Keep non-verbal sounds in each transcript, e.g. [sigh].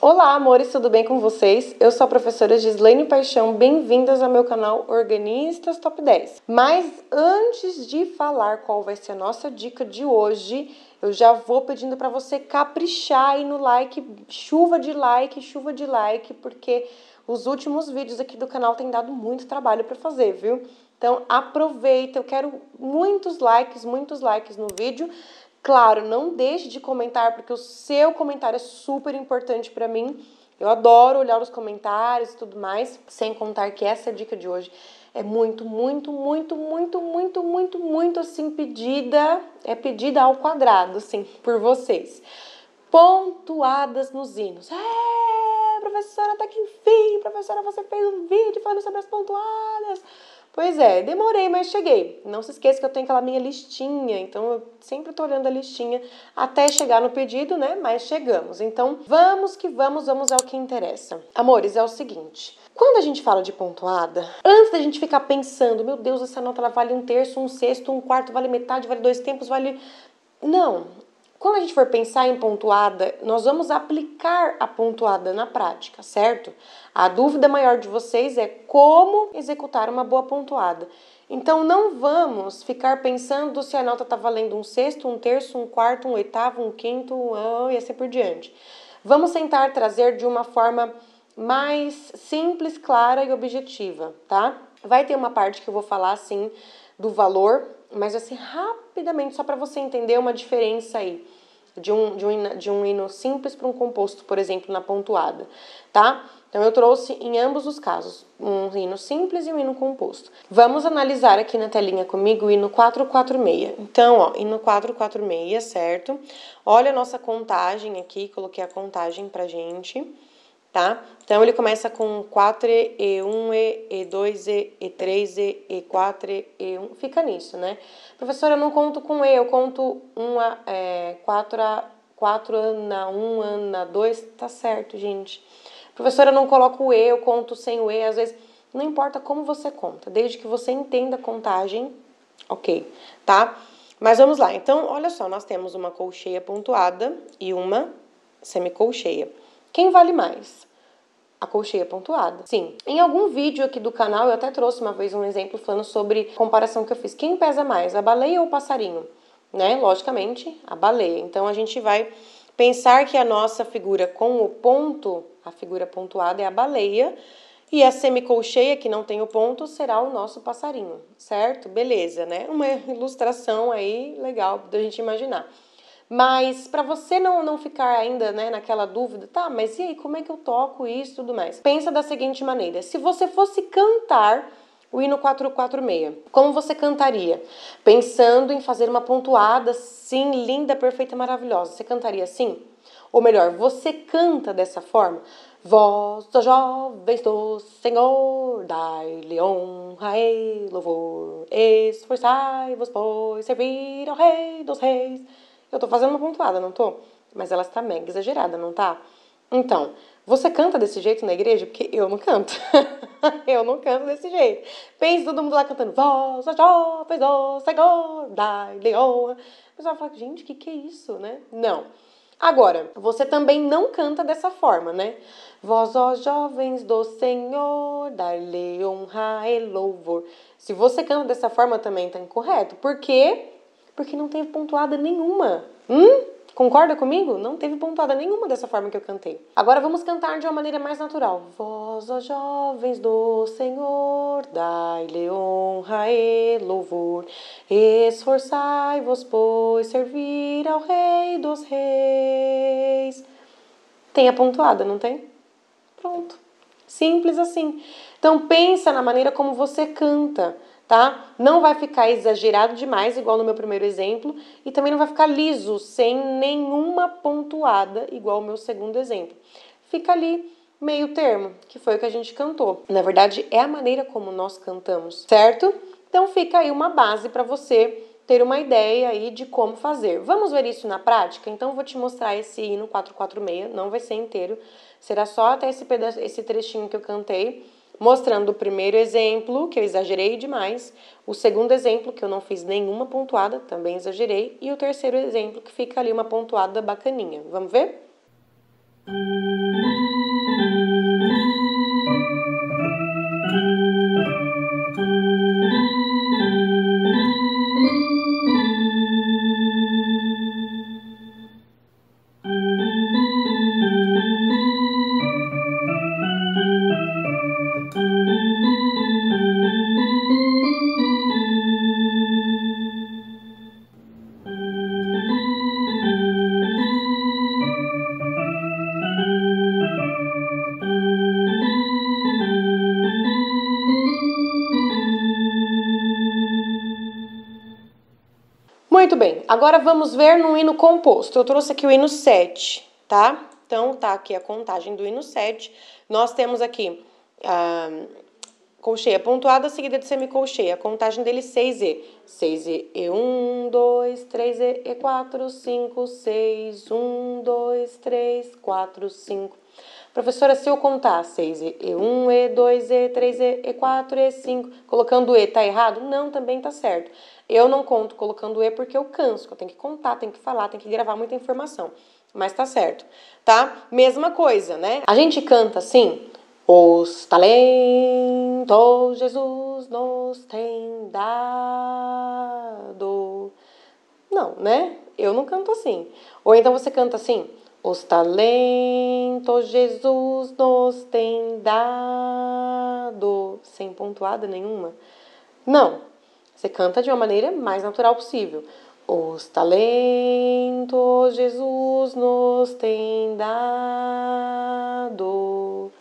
Olá, amores, tudo bem com vocês? Eu sou a professora Gislaine Paixão, bem-vindas ao meu canal Organistas Top 10. Mas antes de falar qual vai ser a nossa dica de hoje, eu já vou pedindo para você caprichar aí no like, chuva de like, chuva de like, porque os últimos vídeos aqui do canal têm dado muito trabalho para fazer, viu? Então aproveita, eu quero muitos likes, muitos likes no vídeo. Claro, não deixe de comentar, porque o seu comentário é super importante para mim. Eu adoro olhar os comentários e tudo mais, sem contar que essa dica de hoje é muito, muito, muito, muito, muito, muito, muito assim pedida, é pedida ao quadrado, assim, por vocês. Pontuadas nos hinos. É, professora, até que enfim, professora, você fez um vídeo falando sobre as pontuadas. Pois é, demorei, mas cheguei. Não se esqueça que eu tenho aquela minha listinha, então eu sempre estou olhando a listinha até chegar no pedido, né? Mas chegamos. Então vamos que vamos, vamos ao que interessa. Amores, é o seguinte. Quando a gente fala de pontuada, antes da gente ficar pensando, meu Deus, essa nota ela vale um terço, um sexto, um quarto, vale metade, vale dois tempos, vale. Não, quando a gente for pensar em pontuada, nós vamos aplicar a pontuada na prática, certo? A dúvida maior de vocês é como executar uma boa pontuada. Então não vamos ficar pensando se a nota está valendo um sexto, um terço, um quarto, um oitavo, um quinto um, e assim por diante. Vamos tentar trazer de uma forma mais simples, clara e objetiva, tá? Vai ter uma parte que eu vou falar assim do valor mas assim, rapidamente, só para você entender uma diferença aí de um, de um, de um hino simples para um composto, por exemplo, na pontuada, tá? Então eu trouxe em ambos os casos, um hino simples e um hino composto. Vamos analisar aqui na telinha comigo o hino 446. Então, ó, hino 446, certo? Olha a nossa contagem aqui, coloquei a contagem pra gente tá? Então ele começa com 4 e 1 e, e 2 e, e 3 e, e 4 e 1, fica nisso, né? Professora, eu não conto com e, eu conto 1 a é, 4 a 4 na 1 a 2, tá certo, gente. Professora, eu não coloco o e, eu conto sem o e, às vezes não importa como você conta, desde que você entenda a contagem, OK, tá? Mas vamos lá. Então, olha só, nós temos uma colcheia pontuada e uma semicolcheia. Quem vale mais? a colcheia pontuada. Sim, em algum vídeo aqui do canal eu até trouxe uma vez um exemplo falando sobre comparação que eu fiz. Quem pesa mais, a baleia ou o passarinho? Né? Logicamente, a baleia. Então a gente vai pensar que a nossa figura com o ponto, a figura pontuada é a baleia, e a semicolcheia que não tem o ponto será o nosso passarinho, certo? Beleza, né? Uma ilustração aí legal da gente imaginar. Mas para você não, não ficar ainda né, naquela dúvida, tá, mas e aí, como é que eu toco isso e tudo mais? Pensa da seguinte maneira: se você fosse cantar o hino 446, como você cantaria? Pensando em fazer uma pontuada sim, linda, perfeita, maravilhosa. Você cantaria assim? Ou melhor, você canta dessa forma? Vós, ó jovens do Senhor, dai-lhe honra e louvor. Esforçai-vos, pois, servir ao Rei dos Reis eu tô fazendo uma pontuada, não tô? Mas ela está mega exagerada, não tá? Então, você canta desse jeito na igreja? Porque eu não canto. [laughs] eu não canto desse jeito. Pensa todo mundo lá cantando. Vossa jovens, do Senhor, dai leoa. O pessoal fala, gente, o que, que é isso, né? Não. Agora, você também não canta dessa forma, né? Vós, ó jovens do Senhor, dai lhe honra e louvor. Se você canta dessa forma, também tá incorreto. Porque porque não teve pontuada nenhuma. Hum? Concorda comigo? Não teve pontuada nenhuma dessa forma que eu cantei. Agora vamos cantar de uma maneira mais natural. Vós, ó jovens do Senhor, dai-lhe honra e louvor. Esforçai-vos, pois, servir ao Rei dos Reis. Tem a pontuada, não tem? Pronto. Simples assim. Então pensa na maneira como você canta tá? Não vai ficar exagerado demais, igual no meu primeiro exemplo, e também não vai ficar liso, sem nenhuma pontuada, igual o meu segundo exemplo. Fica ali meio termo, que foi o que a gente cantou. Na verdade, é a maneira como nós cantamos, certo? Então fica aí uma base para você ter uma ideia aí de como fazer. Vamos ver isso na prática? Então vou te mostrar esse hino 446, não vai ser inteiro, será só até esse pedaço, esse trechinho que eu cantei mostrando o primeiro exemplo, que eu exagerei demais, o segundo exemplo, que eu não fiz nenhuma pontuada, também exagerei, e o terceiro exemplo, que fica ali uma pontuada bacaninha. Vamos ver? Música bem, agora vamos ver no hino composto. Eu trouxe aqui o hino 7, tá? Então, tá aqui a contagem do hino 7. Nós temos aqui a colcheia pontuada, seguida de semicolcheia. A contagem dele 6E. 6E, E1, 2, 3E, E4, 5, 6, 1, 2, 3, 4, 5. Professora, se eu contar 6, E1, E2, E3, E4, E5, colocando E, tá errado? Não, também tá certo. Eu não conto colocando E porque eu canso, eu tenho que contar, tenho que falar, tenho que gravar muita informação. Mas tá certo, tá? Mesma coisa, né? A gente canta assim: Os talentos Jesus nos tem dado. Não, né? Eu não canto assim. Ou então você canta assim: os talentos Jesus nos tem dado, sem pontuada nenhuma. Não, você canta de uma maneira mais natural possível. Os talentos Jesus nos tem dado.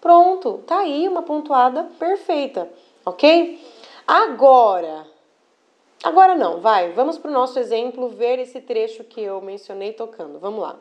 Pronto, tá aí uma pontuada perfeita, ok? Agora, agora não, vai, vamos para o nosso exemplo ver esse trecho que eu mencionei tocando. Vamos lá.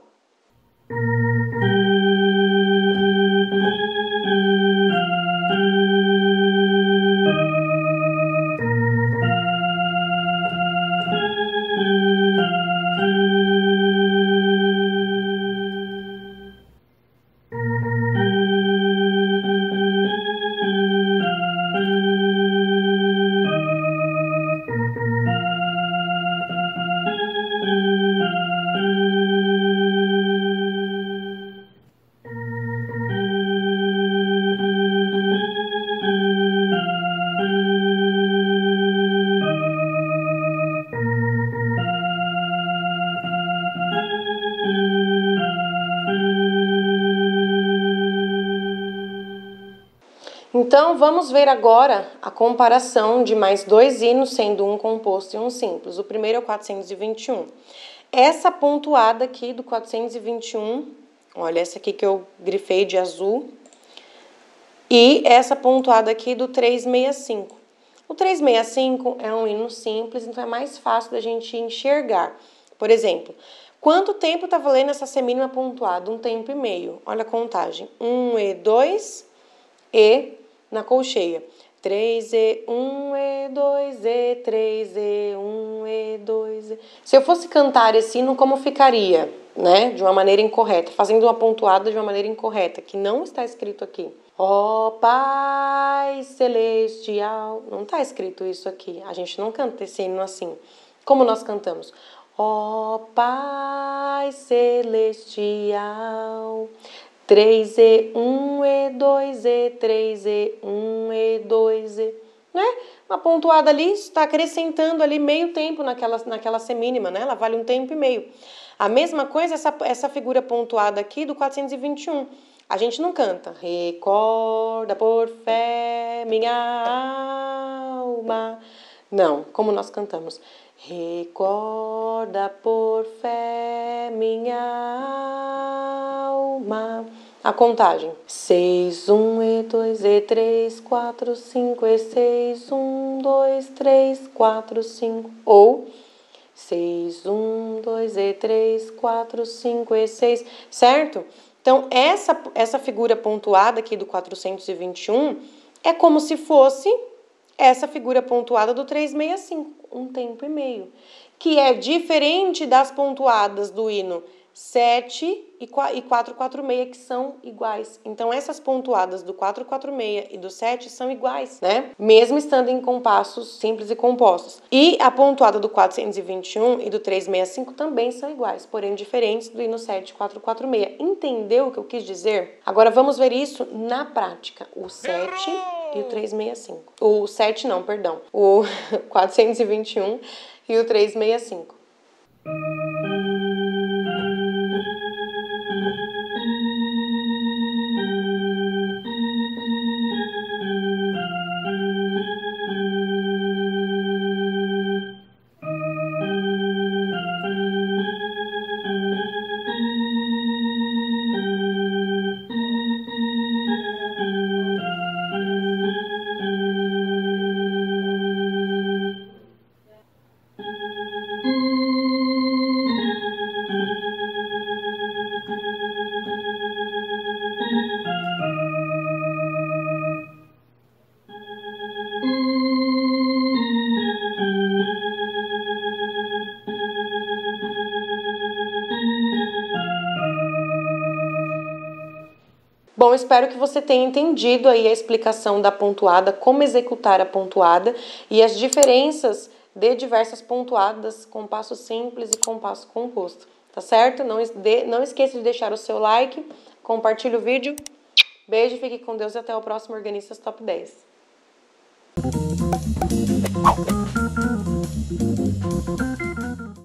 Então, vamos ver agora a comparação de mais dois hinos, sendo um composto e um simples. O primeiro é o 421. Essa pontuada aqui do 421, olha essa aqui que eu grifei de azul, e essa pontuada aqui do 365. O 365 é um hino simples, então é mais fácil da gente enxergar. Por exemplo, quanto tempo está valendo essa semínima pontuada? Um tempo e meio. Olha a contagem. Um e dois e na colcheia. 3E, 1E, 2E, 3E, 1E, 2E. Se eu fosse cantar esse assim, sino, como ficaria? Né? De uma maneira incorreta, fazendo uma pontuada de uma maneira incorreta, que não está escrito aqui. Ó oh, Pai Celestial. Não está escrito isso aqui. A gente não canta esse hino assim. Como nós cantamos? Ó oh, Pai Celestial, 3 e 1 e 2 e 3 e 1 e 2 e, né? Uma pontuada ali está acrescentando ali meio tempo naquela naquela semínima, né? Ela vale um tempo e meio. A mesma coisa essa essa figura pontuada aqui do 421. A gente não canta. Recorda por fé minha alma. Não, como nós cantamos. Recorda por fé minha alma. A contagem: 6, 1, e 2, e 3, 4, 5, e 6, 1, 2, 3, 4, 5. Ou 6, 1, 2, e 3, 4, 5, e 6, certo? Então, essa, essa figura pontuada aqui do 421 é como se fosse essa figura pontuada do 365, um tempo e meio, que é diferente das pontuadas do hino 7 e 446, que são iguais. Então, essas pontuadas do 446 e do 7 são iguais, né? Mesmo estando em compassos simples e compostos. E a pontuada do 421 e do 365 também são iguais, porém diferentes do hino 7 446. Entendeu o que eu quis dizer? Agora vamos ver isso na prática. O 7 e o 365. O 7 não, perdão. O 421 [laughs] e o 365. espero que você tenha entendido aí a explicação da pontuada, como executar a pontuada e as diferenças de diversas pontuadas, compasso simples e compasso composto. Tá certo? Não, não esqueça de deixar o seu like, compartilhe o vídeo. Beijo, fique com Deus e até o próximo Organistas Top 10.